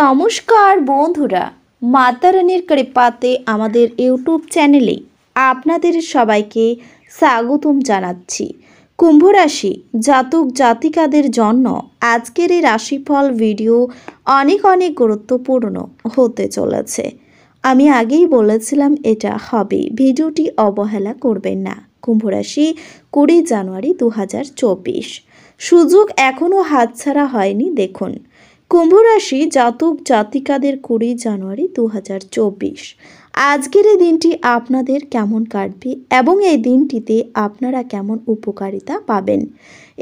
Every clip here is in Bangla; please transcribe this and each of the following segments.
নমস্কার বন্ধুরা মাতারানির কৃপাতে আমাদের ইউটিউব চ্যানেলে আপনাদের সবাইকে স্বাগতম জানাচ্ছি কুম্ভ রাশি জাতক জাতিকাদের জন্য আজকের এই রাশিফল ভিডিও অনেক অনেক গুরুত্বপূর্ণ হতে চলেছে আমি আগেই বলেছিলাম এটা হবে ভিডিওটি অবহেলা করবেন না কুম্ভ রাশি কুড়ি জানুয়ারি দু সুযোগ এখনও হাতছাড়া হয়নি দেখুন কুম্ভ রাশি জাতক জাতিকাদের কুড়ি জানুয়ারি দু আজকের এই দিনটি আপনাদের কেমন কাটবে এবং এই দিনটিতে আপনারা কেমন উপকারিতা পাবেন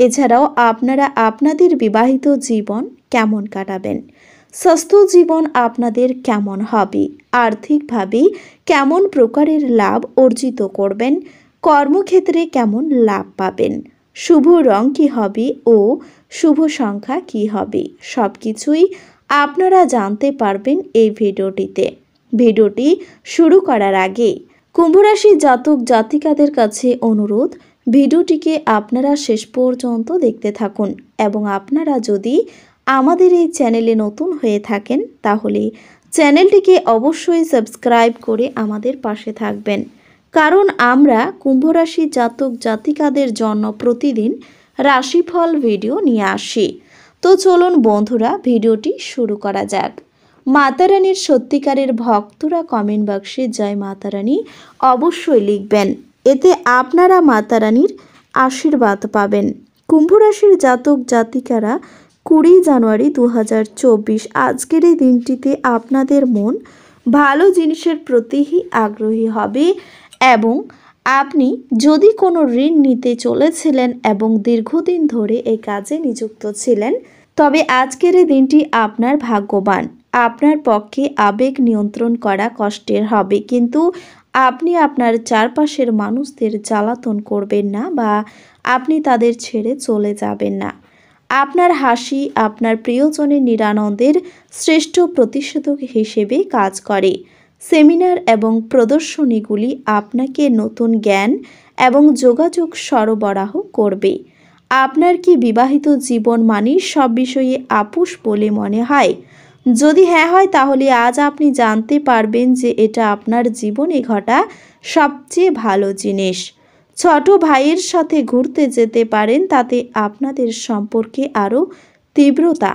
এছাড়াও আপনারা আপনাদের বিবাহিত জীবন কেমন কাটাবেন স্বাস্থ্য জীবন আপনাদের কেমন হবে আর্থিকভাবে কেমন প্রকারের লাভ অর্জিত করবেন কর্মক্ষেত্রে কেমন লাভ পাবেন শুভ রং কী হবে ও শুভ সংখ্যা কি হবে সব কিছুই আপনারা জানতে পারবেন এই ভিডিওটিতে ভিডিওটি শুরু করার আগে কুম্ভরাশি জাতক জাতিকাদের কাছে অনুরোধ ভিডিওটিকে আপনারা শেষ পর্যন্ত দেখতে থাকুন এবং আপনারা যদি আমাদের এই চ্যানেলে নতুন হয়ে থাকেন তাহলে চ্যানেলটিকে অবশ্যই সাবস্ক্রাইব করে আমাদের পাশে থাকবেন কারণ আমরা কুম্ভরাশি জাতক জাতিকাদের জন্য প্রতিদিন রাশিফল ভিডিও নিয়ে আসি তো চলুন বন্ধুরা ভিডিওটি শুরু করা যাক মাতারানির সত্যিকারের ভক্তরা কমেন্ট বক্সে জয় মাতারানী অবশ্যই লিখবেন এতে আপনারা মাতারানির আশীর্বাদ পাবেন কুম্ভ রাশির জাতক জাতিকারা কুড়ি জানুয়ারি দু আজকের এই দিনটিতে আপনাদের মন ভালো জিনিসের প্রতিই আগ্রহী হবে এবং আপনি যদি কোনো ঋণ নিতে চলেছিলেন এবং দীর্ঘদিন ধরে এই কাজে নিযুক্ত ছিলেন তবে আজকের এই দিনটি আপনার ভাগ্যবান আপনার পক্ষে আবেগ নিয়ন্ত্রণ করা কষ্টের হবে কিন্তু আপনি আপনার চারপাশের মানুষদের জ্বালাতন করবেন না বা আপনি তাদের ছেড়ে চলে যাবেন না আপনার হাসি আপনার প্রিয়জনের নিরানন্দের শ্রেষ্ঠ প্রতিষেধক হিসেবে কাজ করে সেমিনার এবং প্রদর্শনীগুলি আপনাকে নতুন জ্ঞান এবং যোগাযোগ সরবরাহ করবে আপনার কি বিবাহিত জীবন মানি সব বিষয়ে আপুষ বলে মনে হয় যদি হ্যাঁ হয় তাহলে আজ আপনি জানতে পারবেন যে এটা আপনার জীবনে ঘটা সবচেয়ে ভালো জিনিস ছোট ভাইয়ের সাথে ঘুরতে যেতে পারেন তাতে আপনাদের সম্পর্কে আরও তীব্রতা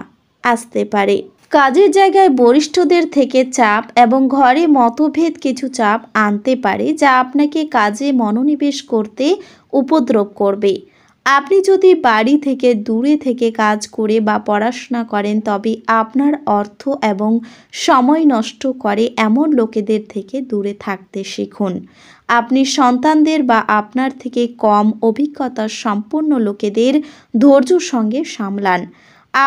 আসতে পারে কাজের জায়গায় বরিষ্ঠদের থেকে চাপ এবং ঘরে মতভেদ কিছু চাপ আনতে পারে যা আপনাকে কাজে মনোনিবেশ করতে উপদ্রব করবে আপনি যদি বাড়ি থেকে দূরে থেকে কাজ করে বা পড়াশোনা করেন তবে আপনার অর্থ এবং সময় নষ্ট করে এমন লোকেদের থেকে দূরে থাকতে শিখুন আপনি সন্তানদের বা আপনার থেকে কম অভিজ্ঞতা সম্পন্ন লোকেদের ধৈর্য সঙ্গে সামলান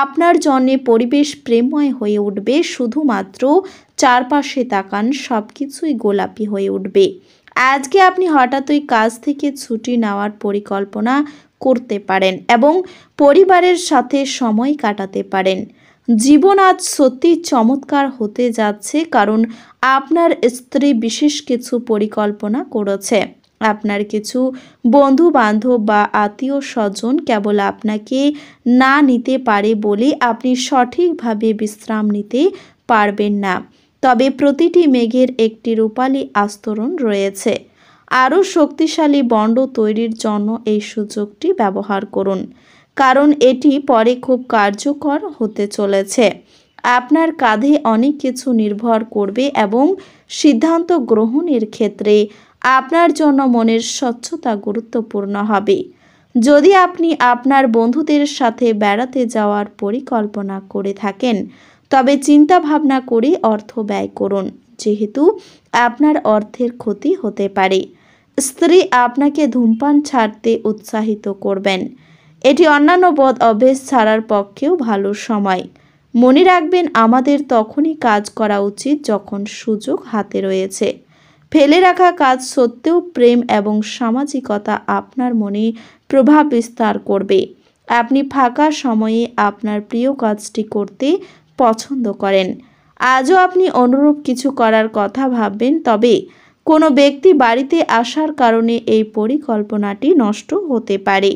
আপনার জন্যে পরিবেশ প্রেময় হয়ে উঠবে শুধুমাত্র চারপাশে তাকান সব কিছুই গোলাপি হয়ে উঠবে আজকে আপনি হঠাৎই কাজ থেকে ছুটি নেওয়ার পরিকল্পনা করতে পারেন এবং পরিবারের সাথে সময় কাটাতে পারেন জীবন আজ সত্যি চমৎকার হতে যাচ্ছে কারণ আপনার স্ত্রী বিশেষ কিছু পরিকল্পনা করেছে আপনার কিছু বন্ধু বান্ধব বা আত্মীয় স্বজন কেবল আপনাকে না নিতে পারে বলে আপনি সঠিকভাবে বিশ্রাম নিতে পারবেন না তবে প্রতিটি মেঘের একটি রূপালী আস্তরণ রয়েছে আরও শক্তিশালী বন্ড তৈরির জন্য এই সুযোগটি ব্যবহার করুন কারণ এটি পরে খুব কার্যকর হতে চলেছে আপনার কাঁধে অনেক কিছু নির্ভর করবে এবং সিদ্ধান্ত গ্রহণের ক্ষেত্রে আপনার জন্য মনের স্বচ্ছতা গুরুত্বপূর্ণ হবে যদি আপনি আপনার বন্ধুদের সাথে বেড়াতে যাওয়ার পরিকল্পনা করে থাকেন তবে চিন্তা ভাবনা করে অর্থ ব্যয় করুন যেহেতু আপনার অর্থের ক্ষতি হতে পারে স্ত্রী আপনাকে ধূমপান ছাড়তে উৎসাহিত করবেন এটি অন্যান্য পদ অভ্যেস ছাড়ার পক্ষেও ভালো সময় মনে রাখবেন আমাদের তখনই কাজ করা উচিত যখন সুযোগ হাতে রয়েছে ফেলে রাখা কাজ সত্ত্বেও প্রেম এবং সামাজিকতা আপনার মনে প্রভাব বিস্তার করবে আপনি ফাঁকা সময়ে আপনার প্রিয় কাজটি করতে পছন্দ করেন আজও আপনি অনুরূপ কিছু করার কথা ভাববেন তবে কোনো ব্যক্তি বাড়িতে আসার কারণে এই পরিকল্পনাটি নষ্ট হতে পারে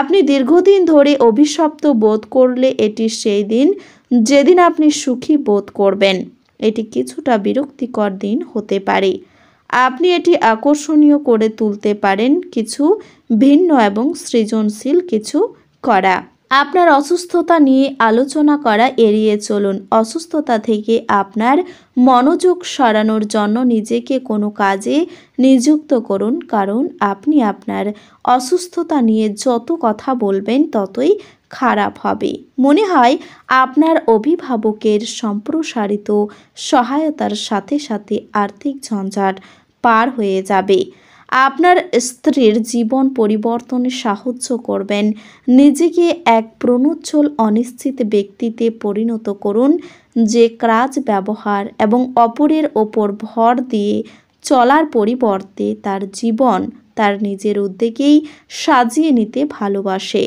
আপনি দীর্ঘদিন ধরে অভিশপ্ত বোধ করলে এটি সেই দিন যেদিন আপনি সুখী বোধ করবেন এটি কিছুটা বিরক্তিকর দিন হতে পারে আপনি এটি আকর্ষণীয় করে তুলতে পারেন কিছু ভিন্ন এবং সৃজনশীল কিছু করা আপনার অসুস্থতা নিয়ে আলোচনা করা এড়িয়ে চলুন অসুস্থতা থেকে আপনার মনোযোগ সরানোর জন্য নিজেকে কোনো কাজে নিযুক্ত করুন কারণ আপনি আপনার অসুস্থতা নিয়ে যত কথা বলবেন ততই খারাপ হবে মনে হয় আপনার অভিভাবকের সম্প্রসারিত সহায়তার সাথে সাথে আর্থিক ঝঞ্ঝাট পার হয়ে যাবে আপনার স্ত্রীর জীবন পরিবর্তনে সাহায্য করবেন নিজেকে এক প্রণোচ্ছল অনিশ্চিত ব্যক্তিতে পরিণত করুন যে ক্রাজ ব্যবহার এবং অপরের ওপর ভর দিয়ে চলার পরিবর্তে তার জীবন তার নিজের উদ্যোগেই সাজিয়ে নিতে ভালোবাসে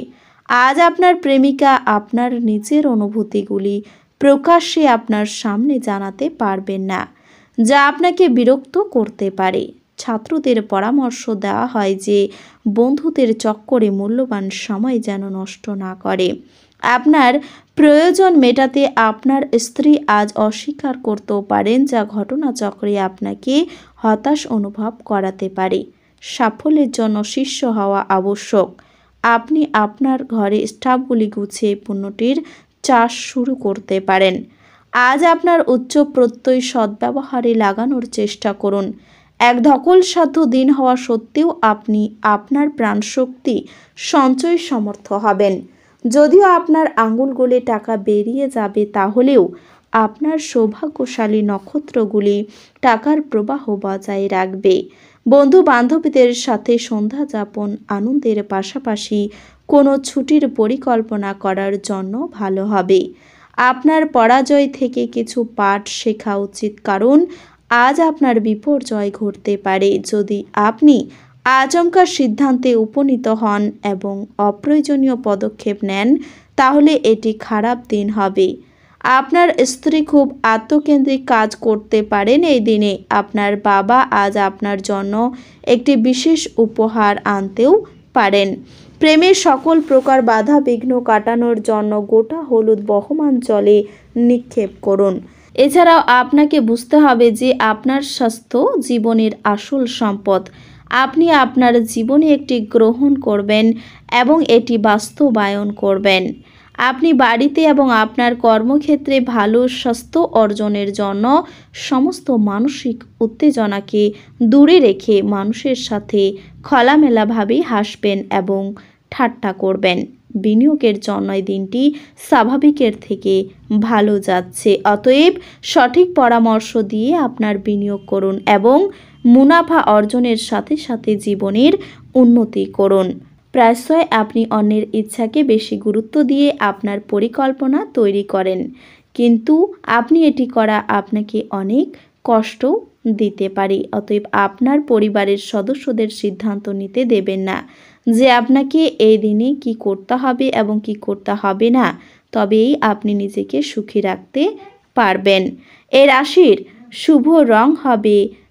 আজ আপনার প্রেমিকা আপনার নিজের অনুভূতিগুলি প্রকাশ্যে আপনার সামনে জানাতে পারবেন না যা আপনাকে বিরক্ত করতে পারে ছাত্রদের পরামর্শ দেওয়া হয় যে বন্ধুদের চক্করে মূল্যবান সময় যেন নষ্ট না করে আপনার প্রয়োজন মেটাতে আপনার স্ত্রী আজ অস্বীকার করতেও পারেন যা ঘটনাচক্রে আপনাকে হতাশ অনুভব করাতে পারে সাফল্যের জন্য শিষ্য হওয়া আবশ্যক আপনি আপনার ঘরে স্টাফগুলি গুছিয়ে পণ্যটির চাষ শুরু করতে পারেন আজ আপনার উচ্চ প্রত্যয় সদ্ব্যবহারে লাগানোর চেষ্টা করুন এক ধকল সাধ্য দিন হওয়া সত্ত্বেও আপনি আপনার প্রাণশক্তি সঞ্চয় সমর্থ হবেন যদিও আপনার আঙুল গোলে টাকা বেরিয়ে যাবে তাহলেও আপনার সৌভাগ্যশালী নক্ষত্রগুলি টাকার প্রবাহ বজায় রাখবে বন্ধু বান্ধবীদের সাথে সন্ধ্যা যাপন আনন্দের পাশাপাশি কোনো ছুটির পরিকল্পনা করার জন্য ভালো হবে আপনার পরাজয় থেকে কিছু পাঠ শেখা উচিত কারণ আজ আপনার বিপর্যয় ঘটতে পারে যদি আপনি আচমকা সিদ্ধান্তে উপনীত হন এবং অপ্রয়োজনীয় পদক্ষেপ নেন তাহলে এটি খারাপ দিন হবে আপনার স্ত্রী খুব আত্মকেন্দ্রিক কাজ করতে পারেন এই দিনে আপনার বাবা আজ আপনার জন্য একটি বিশেষ উপহার আনতেও পারেন প্রেমের সকল প্রকার বাধা বিঘ্ন কাটানোর জন্য গোটা হলুদ বহমান জলে নিক্ষেপ করুন এছাড়াও আপনাকে বুঝতে হবে যে আপনার স্বাস্থ্য জীবনের আসল সম্পদ আপনি আপনার জীবনে একটি গ্রহণ করবেন এবং এটি বাস্তবায়ন করবেন আপনি বাড়িতে এবং আপনার কর্মক্ষেত্রে ভালো স্বাস্থ্য অর্জনের জন্য সমস্ত মানসিক উত্তেজনাকে দূরে রেখে মানুষের সাথে খোলামেলাভাবে হাসবেন এবং ঠাট্টা করবেন বিনিয়োগের জন্য দিনটি স্বাভাবিকের থেকে ভালো যাচ্ছে অতএব সঠিক পরামর্শ দিয়ে আপনার বিনিয়োগ করুন এবং মুনাফা অর্জনের সাথে সাথে জীবনের উন্নতি করুন প্রায়শই আপনি অন্যের ইচ্ছাকে বেশি গুরুত্ব দিয়ে আপনার পরিকল্পনা তৈরি করেন কিন্তু আপনি এটি করা আপনাকে অনেক কষ্ট দিতে পারে অতএব আপনার পরিবারের সদস্যদের সিদ্ধান্ত নিতে দেবেন না যে আপনাকে এই দিনে কি করতে হবে এবং কি করতে হবে না তবেই আপনি নিজেকে সুখী রাখতে পারবেন এ রাশির শুভ রং হবে